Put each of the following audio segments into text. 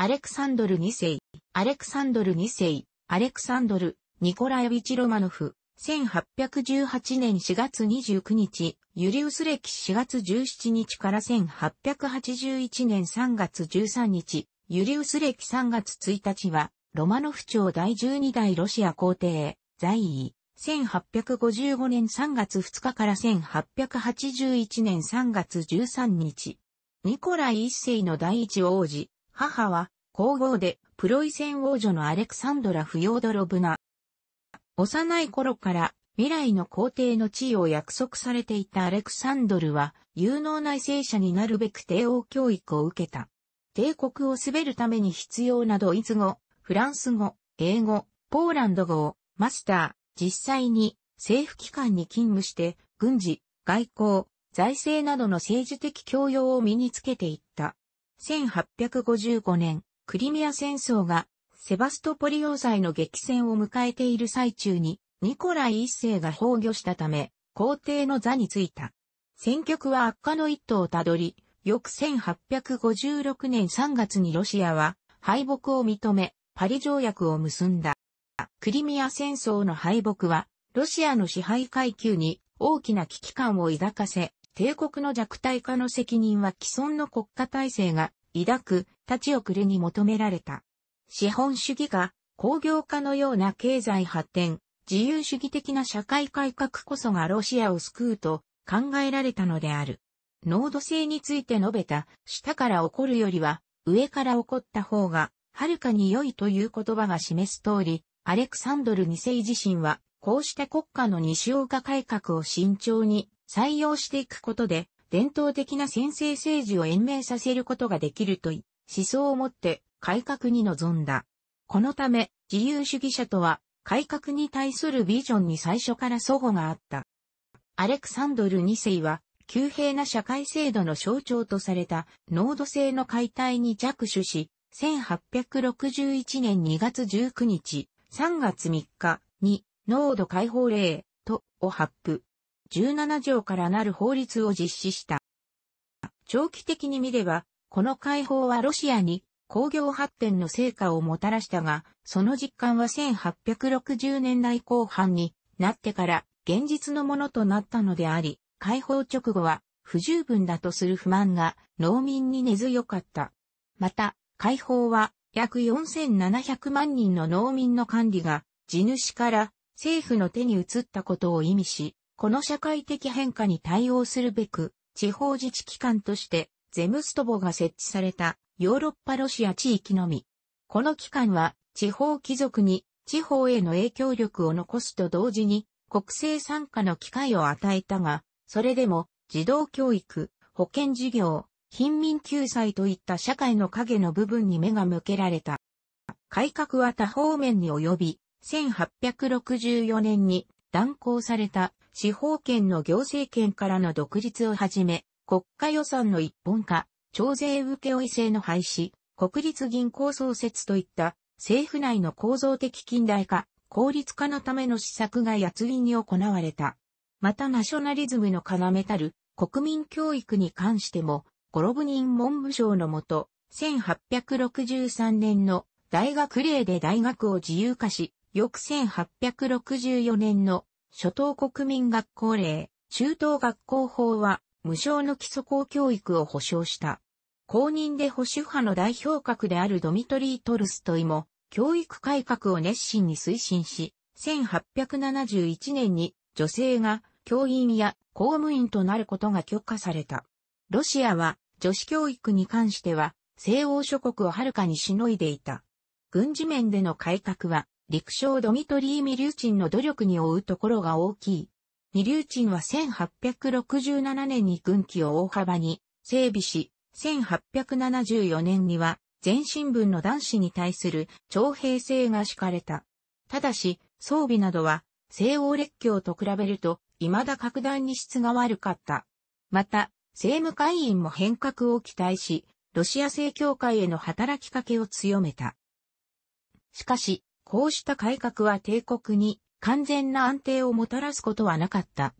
アレクサンドル2世、アレクサンドル2世、アレクサンドル、ニコラウビチ・ロマノフ、1818年4月29日、ユリウス歴4月17日から1881年3月13日、ユリウス歴3月1日は、ロマノフ朝第12代ロシア皇帝、在位、1855年3月2日から1881年3月13日、ニコライ一世の第一王子、母は、皇后で、プロイセン王女のアレクサンドラ・フヨードロブナ。幼い頃から未来の皇帝の地位を約束されていたアレクサンドルは、有能な為政者になるべく帝王教育を受けた。帝国を滑るために必要などイツ語、フランス語、英語、ポーランド語を、マスター、実際に政府機関に勤務して、軍事、外交、財政などの政治的教養を身につけていった。1855年、クリミア戦争がセバストポリ要塞の激戦を迎えている最中に、ニコライ一世が崩御したため、皇帝の座についた。戦局は悪化の一途をたどり、翌1856年3月にロシアは敗北を認め、パリ条約を結んだ。クリミア戦争の敗北は、ロシアの支配階級に大きな危機感を抱かせ、帝国の弱体化の責任は既存の国家体制が抱く立ち遅れに求められた。資本主義が工業化のような経済発展、自由主義的な社会改革こそがロシアを救うと考えられたのである。濃度性について述べた下から起こるよりは上から起こった方がはるかに良いという言葉が示す通り、アレクサンドル2世自身はこうした国家の西岡改革を慎重に採用していくことで、伝統的な先制政治を延命させることができるとい、思想を持って改革に臨んだ。このため、自由主義者とは、改革に対するビジョンに最初から齟齬があった。アレクサンドル2世は、急閉な社会制度の象徴とされた、濃度性の解体に着手し、1861年2月19日、3月3日に、濃度解放令と、を発布。17条からなる法律を実施した。長期的に見れば、この解放はロシアに工業発展の成果をもたらしたが、その実感は1860年代後半になってから現実のものとなったのであり、解放直後は不十分だとする不満が農民に根強かった。また、解放は約4700万人の農民の管理が地主から政府の手に移ったことを意味し、この社会的変化に対応するべく、地方自治機関として、ゼムストボが設置されたヨーロッパロシア地域のみ。この機関は、地方貴族に地方への影響力を残すと同時に、国政参加の機会を与えたが、それでも、児童教育、保健事業、貧民救済といった社会の影の部分に目が向けられた。改革は多方面に及び、1864年に断行された司法権の行政権からの独立をはじめ、国家予算の一本化、徴税受負制の廃止、国立銀行創設といった政府内の構造的近代化、効率化のための施策がやつりに行われた。またナショナリズムの要たる国民教育に関しても、ゴロブニン文部省のもと、1863年の大学令で大学を自由化し、翌1864年の初等国民学校令、中等学校法は、無償の基礎校教育を保障した。公認で保守派の代表格であるドミトリー・トルストイも、教育改革を熱心に推進し、1871年に女性が教員や公務員となることが許可された。ロシアは女子教育に関しては西欧諸国をはるかにしのいでいた。軍事面での改革は陸将ドミトリー・ミリューチンの努力に追うところが大きい。ミリューチンは1867年に軍機を大幅に整備し、1874年には全新聞の男子に対する徴兵制が敷かれた。ただし、装備などは西欧列強と比べると未だ格段に質が悪かった。また、政務会員も変革を期待し、ロシア正教会への働きかけを強めた。しかし、こうした改革は帝国に完全な安定をもたらすことはなかった。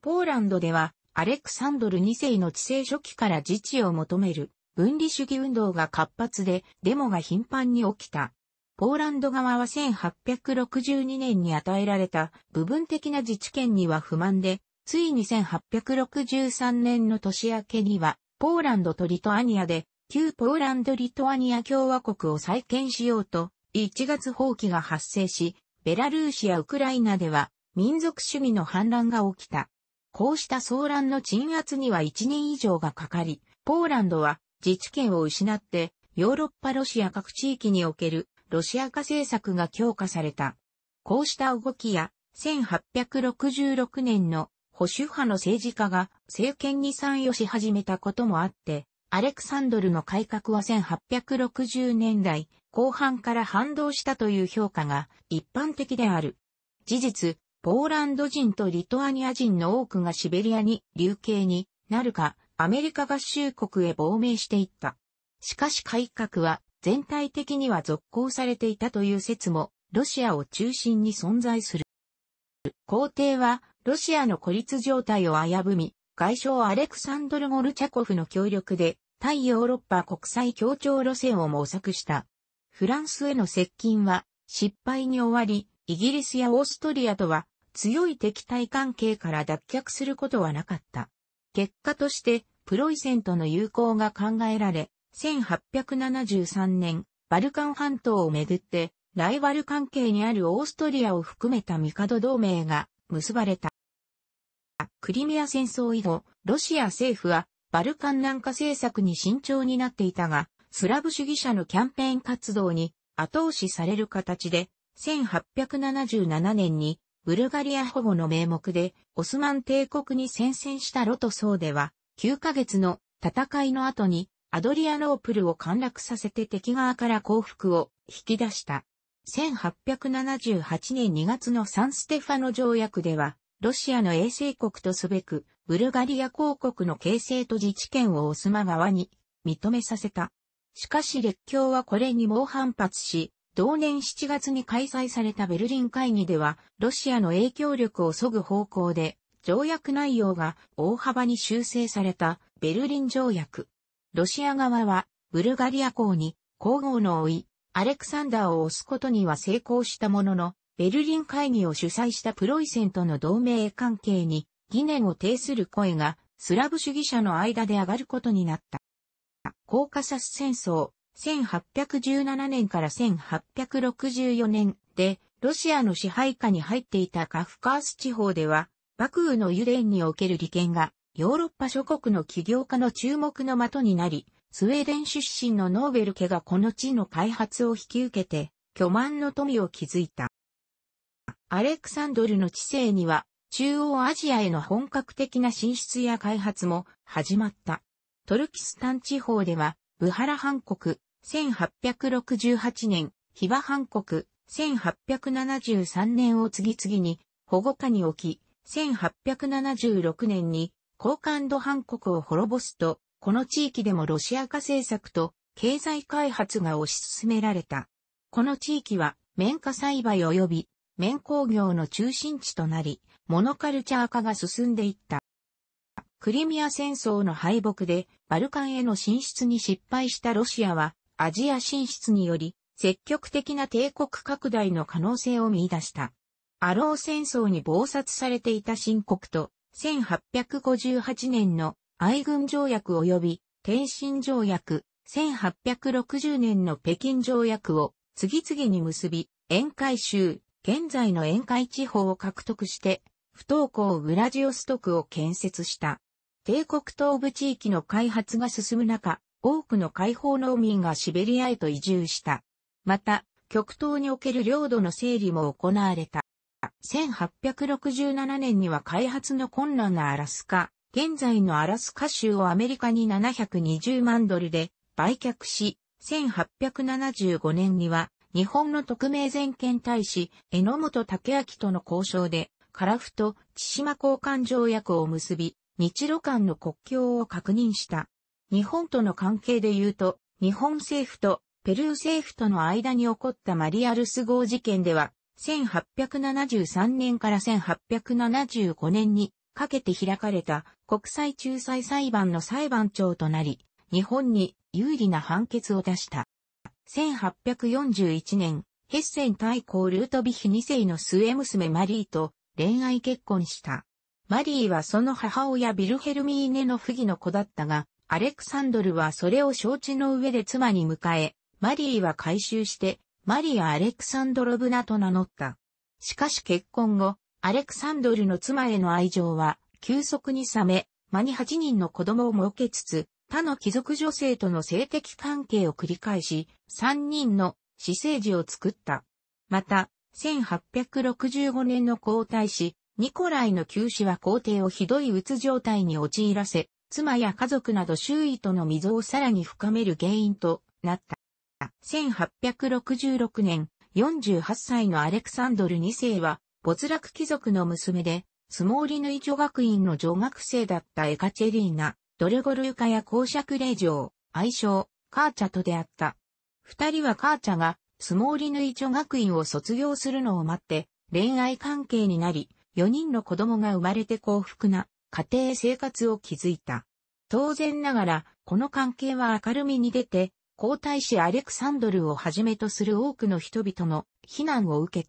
ポーランドでは、アレクサンドル2世の治世初期から自治を求める分離主義運動が活発で、デモが頻繁に起きた。ポーランド側は1862年に与えられた部分的な自治権には不満で、ついに1863年の年明けには、ポーランドとリトアニアで、旧ポーランド・リトアニア共和国を再建しようと、1月放棄が発生し、ベラルーシやウクライナでは民族主義の反乱が起きた。こうした騒乱の鎮圧には1年以上がかかり、ポーランドは自治権を失ってヨーロッパロシア各地域におけるロシア化政策が強化された。こうした動きや1866年の保守派の政治家が政権に参与し始めたこともあって、アレクサンドルの改革は1860年代後半から反動したという評価が一般的である。事実、ポーランド人とリトアニア人の多くがシベリアに流刑になるか、アメリカ合衆国へ亡命していった。しかし改革は全体的には続行されていたという説も、ロシアを中心に存在する。皇帝は、ロシアの孤立状態を危ぶみ、外相アレクサンドル・ゴルチャコフの協力で、対ヨーロッパ国際協調路線を模索した。フランスへの接近は失敗に終わり、イギリスやオーストリアとは強い敵対関係から脱却することはなかった。結果として、プロイセンとの友好が考えられ、1873年、バルカン半島をめぐって、ライバル関係にあるオーストリアを含めた帝同盟が結ばれた。クリミア戦争以後、ロシア政府はバルカン南下政策に慎重になっていたが、スラブ主義者のキャンペーン活動に後押しされる形で、1877年にブルガリア保護の名目でオスマン帝国に宣戦したロト層では、9ヶ月の戦いの後にアドリアノープルを陥落させて敵側から降伏を引き出した。1878年2月のサンステファノ条約では、ロシアの衛星国とすべく、ブルガリア公国の形成と自治権をオスマ側に認めさせた。しかし列強はこれに猛反発し、同年7月に開催されたベルリン会議では、ロシアの影響力を削ぐ方向で、条約内容が大幅に修正されたベルリン条約。ロシア側は、ブルガリア港に皇后のい、アレクサンダーを押すことには成功したものの、ベルリン会議を主催したプロイセンとの同盟関係に疑念を呈する声がスラブ主義者の間で上がることになった。コーカサス戦争、1817年から1864年で、ロシアの支配下に入っていたカフカース地方では、幕府の油田における利権が、ヨーロッパ諸国の起業家の注目の的になり、スウェーデン出身のノーベル家がこの地の開発を引き受けて、巨万の富を築いた。アレクサンドルの治世には、中央アジアへの本格的な進出や開発も始まった。トルキスタン地方では、ブハラ藩国、1868年、ヒバ藩国、1873年を次々に保護下に置き、1876年に高感度ン国を滅ぼすと、この地域でもロシア化政策と経済開発が推し進められた。この地域は綿花栽培及び綿工業の中心地となり、モノカルチャー化が進んでいった。クリミア戦争の敗北でバルカンへの進出に失敗したロシアはアジア進出により積極的な帝国拡大の可能性を見出した。アロー戦争に暴殺されていた新国と1858年の愛軍条約及び天津条約、1860年の北京条約を次々に結び、沿海州、現在の沿海地方を獲得して、不登校ウラジオストクを建設した。帝国東部地域の開発が進む中、多くの解放農民がシベリアへと移住した。また、極東における領土の整理も行われた。1867年には開発の困難なアラスカ、現在のアラスカ州をアメリカに720万ドルで売却し、1875年には日本の特命全権大使、榎本武明との交渉で、カラフと千島交換条約を結び、日露間の国境を確認した。日本との関係で言うと、日本政府とペルー政府との間に起こったマリアルス号事件では、1873年から1875年にかけて開かれた国際仲裁裁判の裁判長となり、日本に有利な判決を出した。1841年、ヘッセン対抗ルートビヒ2世の末娘マリーと恋愛結婚した。マリーはその母親ビルヘルミーネの不義の子だったが、アレクサンドルはそれを承知の上で妻に迎え、マリーは改収して、マリア・アレクサンドロブナと名乗った。しかし結婚後、アレクサンドルの妻への愛情は、急速に冷め、間に8人の子供を設けつつ、他の貴族女性との性的関係を繰り返し、3人の私生児を作った。また、1865年の皇太子、ニコライの急死は皇帝をひどい鬱状態に陥らせ、妻や家族など周囲との溝をさらに深める原因となった。1866年、48歳のアレクサンドル2世は、没落貴族の娘で、スモーリヌイ女学院の女学生だったエカチェリーナ、ドルゴルーカや公爵令嬢、愛称、カーチャと出会った。二人はカーチャが、スモーリヌイ女学院を卒業するのを待って、恋愛関係になり、4人の子供が生まれて幸福な家庭生活を築いた。当然ながら、この関係は明るみに出て、皇太子アレクサンドルをはじめとする多くの人々の非難を受け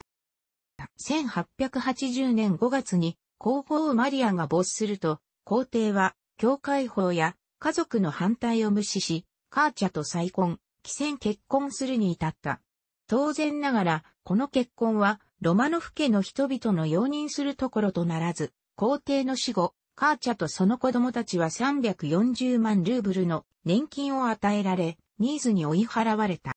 た。1880年5月に皇后マリアが没すると、皇帝は教会法や家族の反対を無視し、カーチャと再婚、既戦結婚するに至った。当然ながら、この結婚は、ロマノフ家の人々の容認するところとならず、皇帝の死後、カーチャとその子供たちは340万ルーブルの年金を与えられ、ニーズに追い払われた。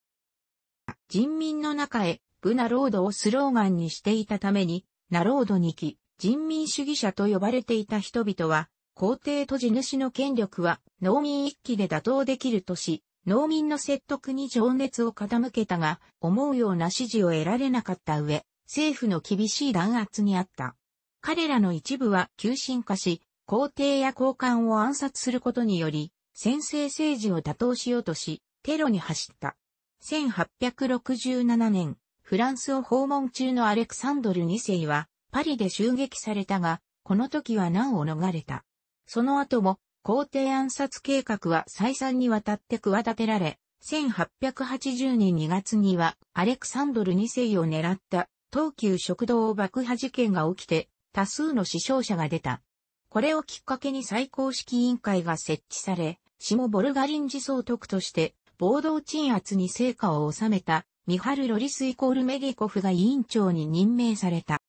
人民の中へ、ブナロードをスローガンにしていたために、ナロードに来、人民主義者と呼ばれていた人々は、皇帝と地主の権力は農民一揆で打倒できるとし、農民の説得に情熱を傾けたが、思うような支持を得られなかった上、政府の厳しい弾圧にあった。彼らの一部は急進化し、皇帝や高官を暗殺することにより、先制政治を打倒しようとし、テロに走った。1867年、フランスを訪問中のアレクサンドル2世は、パリで襲撃されたが、この時は難を逃れた。その後も、皇帝暗殺計画は再三にわたって企てられ、1880年2月にはアレクサンドル2世を狙った東急食堂爆破事件が起きて多数の死傷者が出た。これをきっかけに最高式委員会が設置され、下ボルガリン自総督として暴動鎮圧に成果を収めたミハル・ロリスイコール・メディコフが委員長に任命された。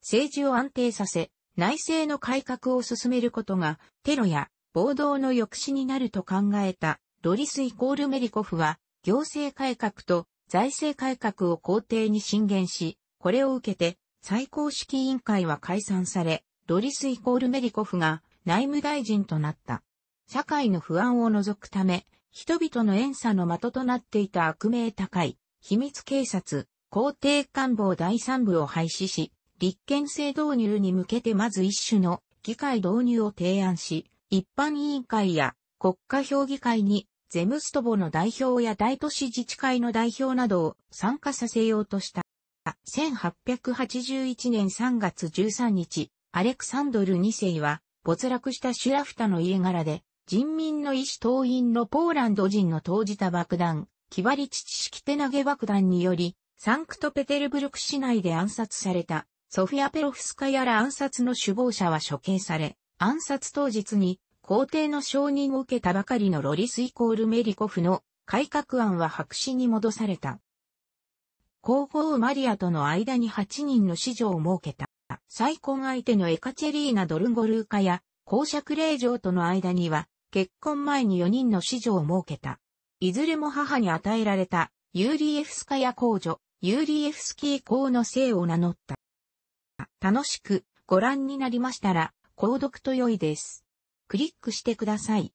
政治を安定させ、内政の改革を進めることがテロや暴動の抑止になると考えたロリス・イコール・メリコフは、行政改革と財政改革を皇帝に進言し、これを受けて最高指揮委員会は解散され、ロリス・イコール・メリコフが内務大臣となった。社会の不安を除くため、人々の遠差の的となっていた悪名高い、秘密警察、皇帝官房第三部を廃止し、立憲制導入に向けてまず一種の議会導入を提案し、一般委員会や国家評議会にゼムストボの代表や大都市自治会の代表などを参加させようとした。1881年3月13日、アレクサンドル2世は没落したシュラフタの家柄で、人民の意思党員のポーランド人の投じた爆弾、キバリチチ式手投げ爆弾により、サンクトペテルブルク市内で暗殺された、ソフィア・ペロフスカやら暗殺の首謀者は処刑され、暗殺当日に皇帝の承認を受けたばかりのロリスイコールメリコフの改革案は白紙に戻された。皇后マリアとの間に8人の子女を設けた。再婚相手のエカチェリーナ・ドルゴルーカや公爵令嬢との間には結婚前に4人の子女を設けた。いずれも母に与えられたユーリエフスカや公女、ユーリエフスキー公の姓を名乗った。楽しくご覧になりましたら、購読と良いです。クリックしてください。